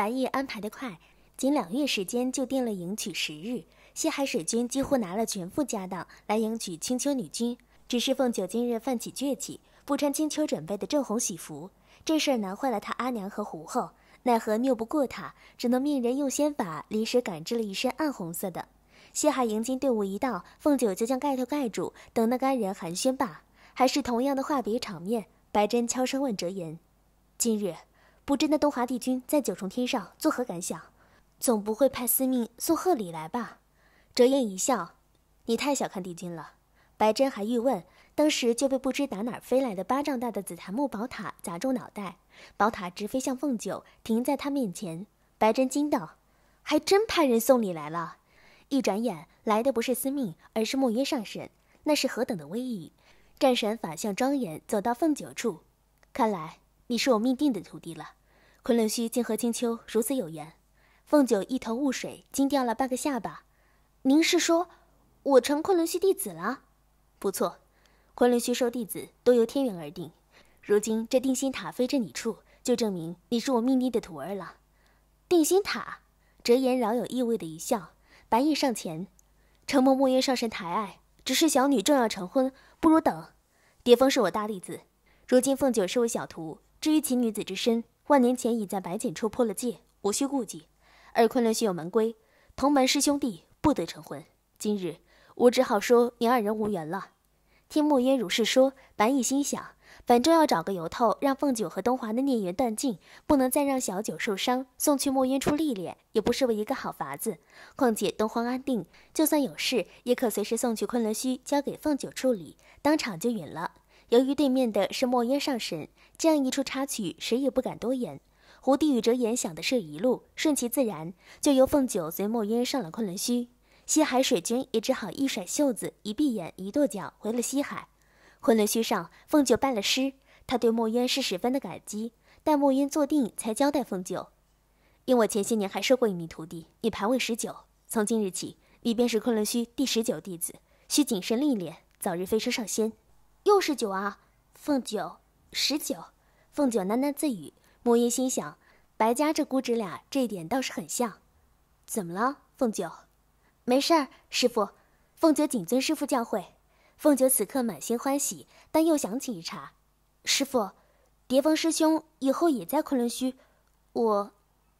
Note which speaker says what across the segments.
Speaker 1: 白夜安排得快，仅两月时间就定了迎娶时日。西海水军几乎拿了全副家当来迎娶青丘女君。只是凤九今日犯起倔气，不穿青丘准备的正红喜服，这事儿难坏了他阿娘和胡后。奈何拗不过他，只能命人用仙法临时赶制了一身暗红色的。西海迎亲队伍一到，凤九就将盖头盖住，等那干人寒暄罢，还是同样的话别场面。白贞悄声问哲言：“今日？”不知那东华帝君在九重天上作何感想，总不会派司命送贺礼来吧？折颜一笑，你太小看帝君了。白真还欲问，当时就被不知打哪儿飞来的巴掌大的紫檀木宝塔砸中脑袋，宝塔直飞向凤九，停在他面前。白真惊道：“还真派人送礼来了！”一转眼，来的不是司命，而是墨渊上神，那是何等的威仪！战神法相庄严，走到凤九处，看来。你是我命定的徒弟了，昆仑虚竟和青丘如此有缘。凤九一头雾水，惊掉了半个下巴。您是说，我成昆仑虚弟子了？不错，昆仑虚收弟子都由天缘而定。如今这定心塔飞至你处，就证明你是我命定的徒儿了。定心塔，折颜饶有意味的一笑，白衣上前，承蒙墨渊上神抬爱，只是小女正要成婚，不如等。叠峰是我大弟子，如今凤九是我小徒。至于其女子之身，万年前已在白锦处破了戒，无需顾忌。而昆仑虚有门规，同门师兄弟不得成婚。今日，我只好说你二人无缘了。听墨渊如是说，白逸心想，反正要找个由头让凤九和东华的孽缘断尽，不能再让小九受伤，送去墨渊处历练，也不失为一个好法子。况且东荒安定，就算有事，也可随时送去昆仑虚交给凤九处理。当场就允了。由于对面的是墨渊上神，这样一处插曲，谁也不敢多言。胡帝与折颜想的是一路，顺其自然，就由凤九随墨渊上了昆仑虚。西海水君也只好一甩袖子，一闭眼，一跺脚，回了西海。昆仑虚上，凤九拜了师，他对墨渊是十分的感激。待墨渊坐定，才交代凤九：“因我前些年还收过一名徒弟，你排位十九，从今日起，你便是昆仑虚第十九弟子，需谨慎历练，早日飞升上仙。”又是酒啊，凤九，十九。凤九喃喃自语。莫音心想，白家这姑侄俩这一点倒是很像。怎么了，凤九？没事儿，师父。凤九谨遵师父教诲。凤九此刻满心欢喜，但又想起一茬。师父，蝶风师兄以后也在昆仑虚，我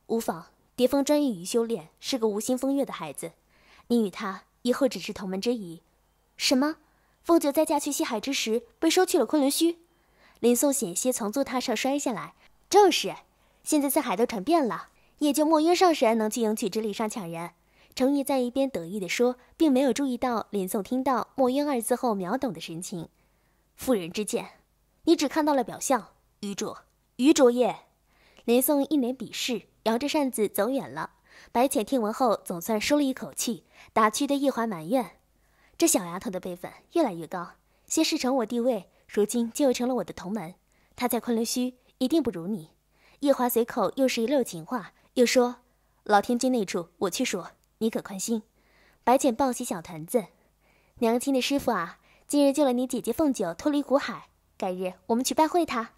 Speaker 1: 无妨。蝶风专于修炼，是个无心风月的孩子。你与他以后只是同门之谊。什么？凤九在嫁去西海之时，被收去了昆仑虚。林宋险些从坐榻上摔下来。正是，现在四海都传遍了，也就墨渊上神能去迎娶之礼上抢人。程怡在一边得意地说，并没有注意到林宋听到“墨渊”二字后秒懂的神情。妇人之见，你只看到了表象。愚拙，愚拙也。林宋一脸鄙视，摇着扇子走远了。白浅听闻后，总算舒了一口气，打趣的一怀埋怨。这小丫头的辈分越来越高，先是承我帝位，如今就又成了我的同门。她在昆仑虚一定不如你。夜华随口又是一溜情话，又说：“老天君那处我去说，你可宽心。”白浅抱起小团子，娘亲的师傅啊，今日救了你姐姐凤九脱离苦海，改日我们去拜会他。